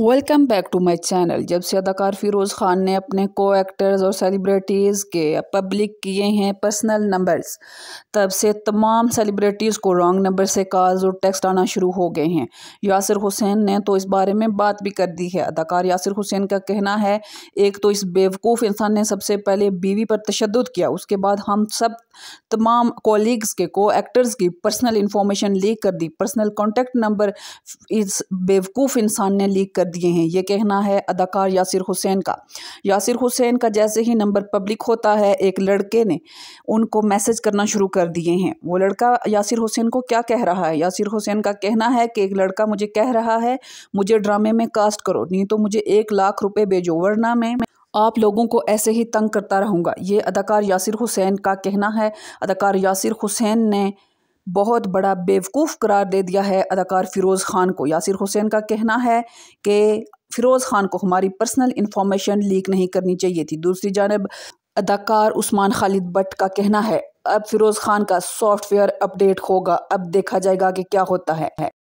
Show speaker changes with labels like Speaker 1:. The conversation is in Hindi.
Speaker 1: welcome back to my channel जब से अदाकार फ़िरोज़ ख़ान ने अपने को एक्टर्स और सेलिब्रिटीज़ के पब्लिक किए हैं पर्सनल नंबर्स तब से तमाम सेलिब्रिटीज़ को रॉन्ग नंबर से कॉल्स और टेक्स्ट आना शुरू हो गए हैं यासिर हुसैन ने तो इस बारे में बात भी कर दी है अदाकार यासिर हुसैन का कहना है एक तो इस बेवकूफ़ इंसान ने सबसे पहले बीवी पर तशद किया उसके बाद हम सब तमाम कोलीग्स के को एक्टर्स की पर्सनल इन्फॉर्मेशन लीक कर दी पर्सनल कॉन्टेक्ट नंबर इस बेवकूफ़ इंसान ने लीक कर कर दिए हैं यह कहना है अदाकार यासिर हुसैन का यासिर हुसैन का जैसे ही नंबर पब्लिक होता है एक लड़के ने उनको मैसेज करना शुरू कर दिए हैं वो लड़का यासिर हुसैन को क्या कह रहा है यासिर हुसैन का कहना है कि एक लड़का मुझे कह रहा है मुझे ड्रामे में कास्ट करो नहीं तो मुझे एक लाख रुपये भेजो वरना मैं आप लोगों को ऐसे ही तंग करता रहूँगा ये अदाकार यासिर हुसैन का कहना है अदाकार यासिर हुसैन ने बहुत बड़ा बेवकूफ़ करार दे दिया है अदाकार फ़िरोज़ ख़ान को यासिर हुसैन का कहना है कि फ़िरोज़ ख़ान को हमारी पर्सनल इन्फॉर्मेशन लीक नहीं करनी चाहिए थी दूसरी जानब अदाकार उस्मान खालिद भट्ट का कहना है अब फ़िरोज़ ख़ान का सॉफ्टवेयर अपडेट होगा अब देखा जाएगा कि क्या होता है